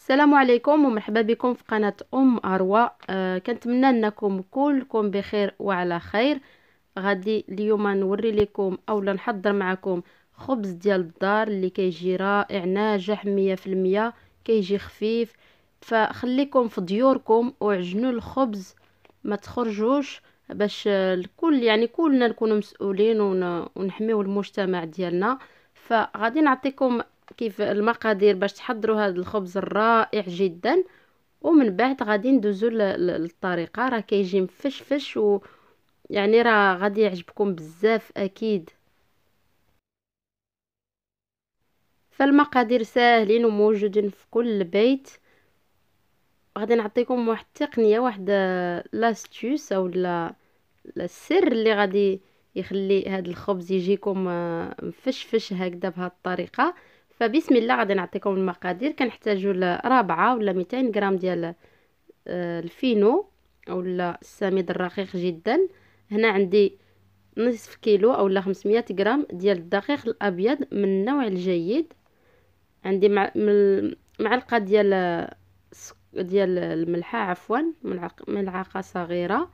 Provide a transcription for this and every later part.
السلام عليكم ومرحبا بكم في قناة أم أروى أه كنتمنى أنكم كلكم بخير وعلى خير غادي اليوم نوري لكم أولا نحضر معكم خبز ديال الدار اللي كيجي رائع ناجح مية في المية كيجي خفيف فخليكم في ديوركم وعجنوا الخبز ما تخرجوش باش الكل يعني كلنا نكونوا مسؤولين ونحميو المجتمع ديالنا فغادي نعطيكم كيف المقادير باش تحضروا هذا الخبز الرائع جدا ومن بعد غادي ندوزو للطريقه راه كيجي مفشفش و يعني راه غادي يعجبكم بزاف اكيد فالمقادير ساهلين وموجودين في كل بيت غادي نعطيكم واحد التقنيه واحد لاستيوس او لا السر اللي غادي يخلي هذا الخبز يجيكم آه، مفشفش هكذا بهذه الطريقه فبسم الله غادي نعطيكم المقادير كنحتاجو 4 ولا 200 غرام ديال آه، الفينو اولا السميد الرقيق جدا هنا عندي نصف كيلو اولا 500 غرام ديال الدقيق الابيض من النوع الجيد عندي مع معلقه ديال ديال الملحه عفوا ملعقه صغيره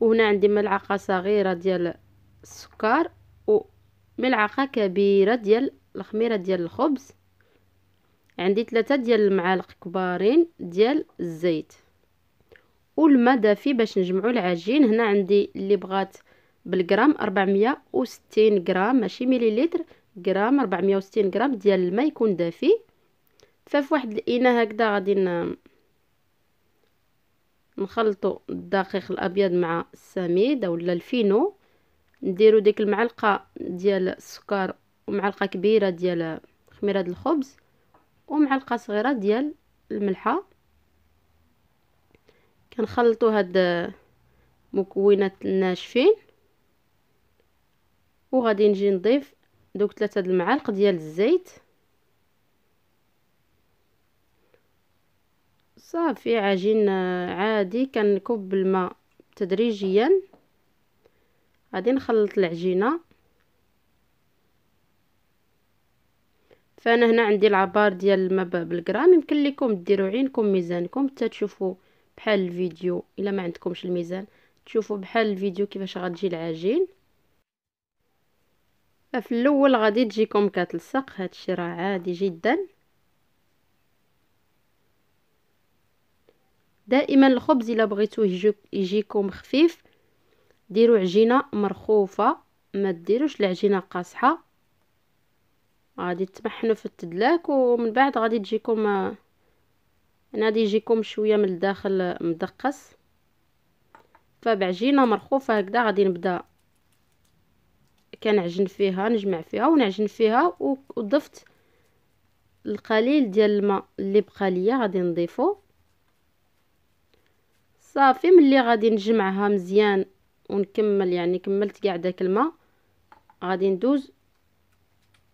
وهنا عندي ملعقه صغيره ديال السكر وملعقه كبيره ديال الخميره ديال الخبز عندي ثلاثة ديال المعالق كبارين ديال الزيت والماء دافي باش نجمعو العجين هنا عندي اللي بغات بالجرام 460 غرام ماشي مليلتر غرام 460 غرام ديال الماء يكون دافي ففي واحد الاناء هكذا غادي نخلطو الدقيق الابيض مع السميد اولا الفينو نديرو ديك المعلقه ديال السكر ومعلقه كبيره ديال خميره ديال الخبز ومعلقه صغيره ديال الملحه كنخلطوا هاد مكونات الناشفين وغادي نجي نضيف دوك ثلاثه المعالق ديال الزيت صافي عجين عادي كنكب الماء تدريجيا غادي نخلط العجينه فانا هنا عندي العبار ديال المبلغ بالغرام يمكن لكم ديروا عينكم ميزانكم حتى تشوفوا بحال الفيديو الا ما عندكمش الميزان تشوفوا بحال الفيديو كيفاش غتجي العجين في الاول غادي تجيكم كتلصق الشيء راه عادي جدا دائما الخبز الا بغيتوه يجيكم خفيف ديروا عجينه مرخوفه ما ديروش العجينه قاصحه غادي تمحنوا في التدلاك ومن بعد غادي تجيكم انا غادي يجيكم شويه من الداخل مدقس فبعجينه مرخوفه هكذا غادي نبدا كنعجن فيها نجمع فيها ونعجن فيها وضفت القليل ديال الماء اللي بقى ليا غادي نضيفو صافي ملي غادي نجمعها مزيان ونكمل يعني كملت كاع داك الماء غادي ندوز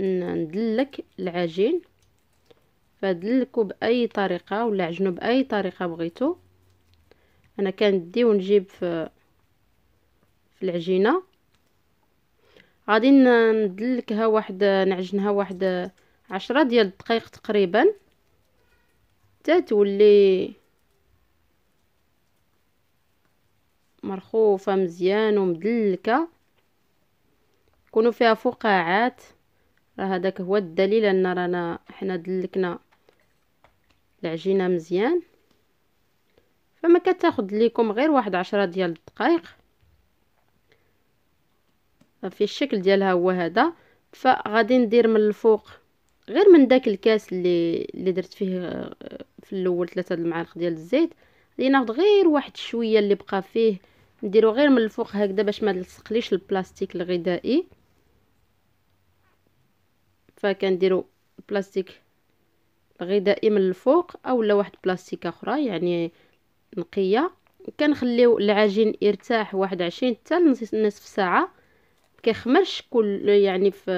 ندلك العجين فدلكو باي طريقه ولا عجنو باي طريقه بغيتو انا كندي ونجيب في في العجينه غادي ندلكها واحد نعجنها واحد عشرة ديال الدقائق تقريبا حتى تولي مرخوفه مزيان ومدلكه يكونوا فيها فقاعات راه هذاك هو الدليل ان رانا حنا دلكنا العجينه مزيان فما كتاخذ ليكم غير واحد عشرة ديال الدقائق في الشكل ديالها هو هذا فغادي ندير من الفوق غير من داك الكاس اللي اللي درت فيه في الاول ثلاثة المعالق ديال الزيت غادي ناخذ غير واحد شويه اللي بقى فيه نديرو غير من الفوق هكذا باش ما تلصقليش البلاستيك الغذائي فكنديرو بلاستيك الغذائي من الفوق اولا واحد بلاستيك اخرى يعني نقيه كنخليو العجين يرتاح واحد عشرين حتى نصف ساعه كيخمرش كل يعني في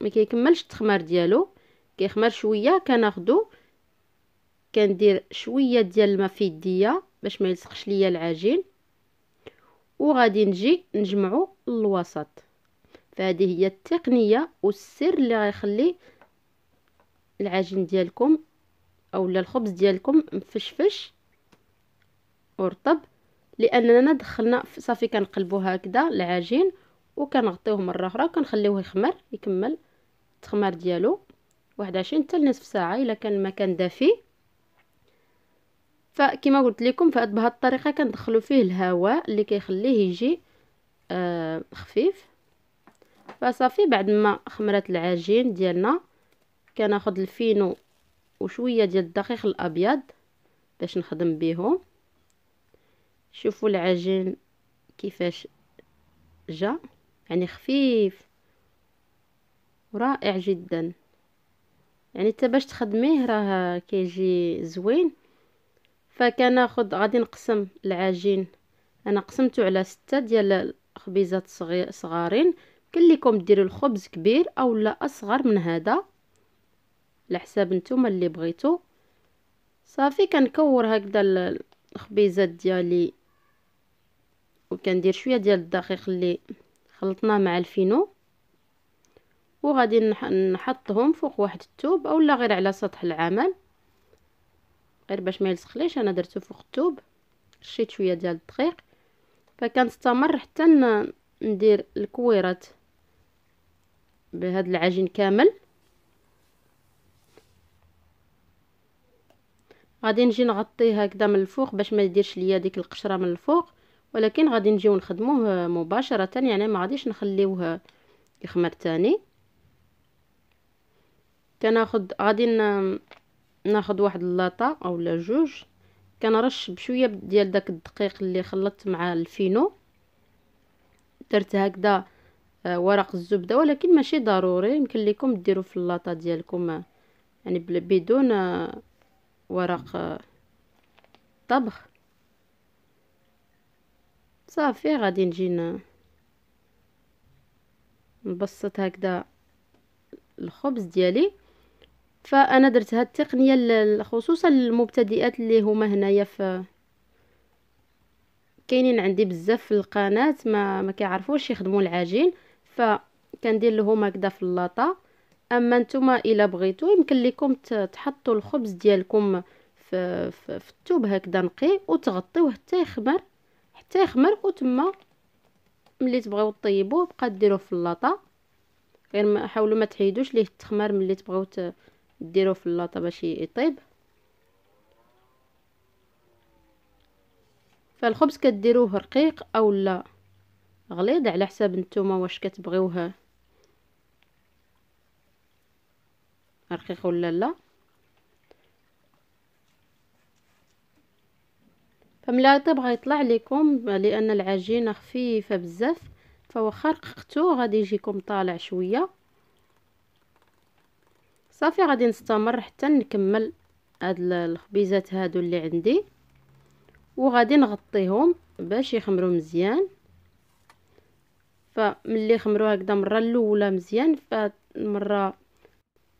ما كيكملش التخمار ديالو كيخمر شويه كناخدو كندير شويه ديال الماء في يديا باش ما يلصقش ليا العجين وغادي نجي نجمعو الوسط فهذه هي التقنيه والسر اللي غيخلي العجين ديالكم اولا الخبز ديالكم مفشفش ورطب لاننا دخلنا صافي كنقلبو هكذا العجين وكنغطيوه مره اخرى وكنخليوه يخمر يكمل التخمار ديالو واحد عشرين حتى لنصف ساعه الا كان المكان دافي فكما قلت لكم فهاد بهاد الطريقه كندخلو فيه الهواء اللي كيخليه يجي آه خفيف فصافي بعد ما خمرت العجين ديالنا كناخذ الفينو وشويه ديال الدقيق الابيض باش نخدم بهم شوفوا العجين كيفاش جا يعني خفيف ورائع جدا يعني حتى باش تخدميه راه كيجي زوين فكناخذ غادي نقسم العجين انا قسمته على ستة ديال الخبيزات صغير صغارين لكم ديروا الخبز كبير اولا اصغر من هذا على حساب نتوما اللي بغيتو صافي كنكور هكذا الخبيزات ديالي وكندير شويه ديال الدقيق اللي خلطناه مع الفينو وغادي نحطهم فوق واحد التوب اولا غير على سطح العمل غير باش ما يلصقليش انا درتو فوق التوب رشيت شويه ديال الدقيق فكنستمر حتى ندير الكويرات بهذا العجين كامل غادي نجي نغطيه هكذا من الفوق باش ما يديرش ليا ديك القشره من الفوق ولكن غادي نجيو نخدموه مباشره يعني ما غاديش نخليوه يخمر تاني كناخد غادي ناخد واحد اللاطه اولا جوج كنرش بشويه ديال داك الدقيق اللي خلطت مع الفينو درت هكذا ورق الزبده ولكن ماشي ضروري يمكن لكم ديروا في اللاطه ديالكم يعني بدون ورق آه، طبخ صافي غادي نجي نبسط هكذا الخبز ديالي فانا درت هاد التقنيه خصوصا للمبتدئات اللي هما هنايا في كاينين عندي بزاف في القناه ما ما كيعرفوش يخدموا العجين فكندير لهم هكذا في اللاطه اما نتوما الا بغيتو يمكن لكم تحطوا الخبز ديالكم في, في, في الثوب هكذا نقي وتغطيوه حتى يخمر حتى يخمر وتما ملي تبغيو طيبوه بقا ديروه في اللاطه غير ما حاولوا ما تحيدوش ليه التخمر ملي تبغيو ديروه في اللاطه باش يطيب فالخبز كديروه رقيق اولا غليظ على حساب نتوما واش كتبغيوه رقيق ولا لا فملا تبغى يطلع لكم لان العجينه خفيفه بزاف فواخا رققتو غادي يجيكم طالع شويه صافي غادي نستمر حتى نكمل هاد الخبيزات هادو اللي عندي وغادي نغطيهم باش يخمروا مزيان فملي خمروها هكذا مره الاولى مزيان فالمره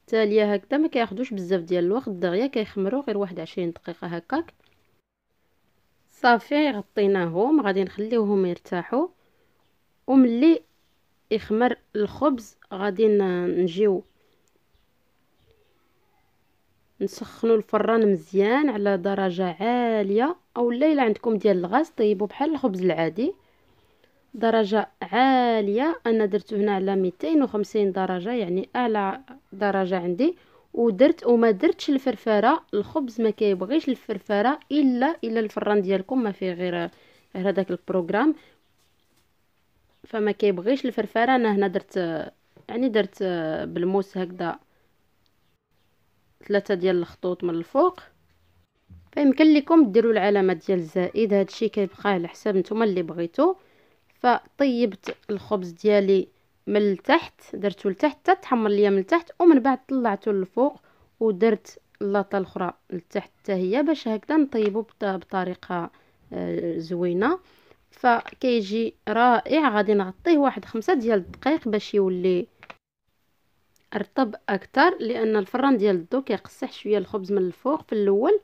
التاليه هكذا ما كياخذوش بزاف ديال الوقت دغيا كيخمروا غير واحد عشرين دقيقه هكاك صافي غطيناهم غادي نخليوهم يرتاحوا وملي يخمر الخبز غادي نجيو نسخنوا الفران مزيان على درجه عاليه اولا الا عندكم ديال الغاز طيبوا بحال الخبز العادي درجة عالية أنا درت هنا على ميتين وخمسين درجة يعني أعلى درجة عندي ودرت وما درتش الفرفارة الخبز ما كيبغيش الفرفارة إلا إلا الفران ديالكم ما في غير غير هذاك البروغرام فما كيبغيش الفرفارة أنا هنا درت يعني درت بالموس هكذا ثلاثة ديال الخطوط من الفوق فيمكن لكم ديروا العلامه ديال الزائد هادشي كيبقى على حساب نتوما اللي بغيتو فطيبت الخبز ديالي من التحت درته لتحت تحمر ليا من التحت ومن بعد طلعته للفوق ودرت اللاطه الاخرى لتحت حتى هي باش هكذا نطيبو بطريقه آه، زوينه فكيجي رائع غادي نغطيه واحد خمسة ديال الدقائق باش يولي رطب اكثر لان الفران ديال الضو كيقصح شويه الخبز من الفوق في الاول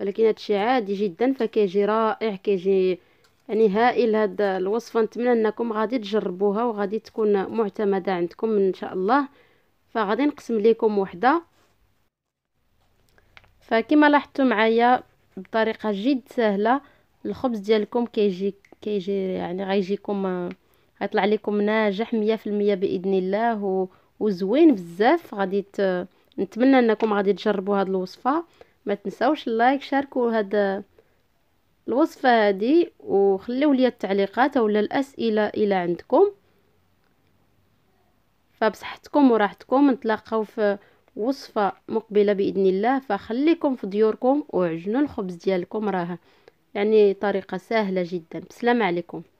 ولكن هادشي عادي جدا فكيجي رائع كيجي يعني هائل هاد الوصفه نتمنى انكم غادي تجربوها وغادي تكون معتمده عندكم ان شاء الله فغادي نقسم لكم وحده فكما لاحظتوا معايا بطريقه جد سهله الخبز ديالكم كيجي كيجي يعني غيجيكم غيطلع لكم ناجح 100% باذن الله و... وزوين بزاف غادي ت... نتمنى انكم غادي تجربوا هاد الوصفه ما تنساوش اللايك شاركوا هاد الوصفه هذه وخليو لي التعليقات اولا الاسئله الى عندكم فبصحتكم وراحتكم نتلاقاو في وصفه مقبله باذن الله فخليكم في ديوركم وعجنوا الخبز ديالكم راه يعني طريقه سهله جدا بسلام عليكم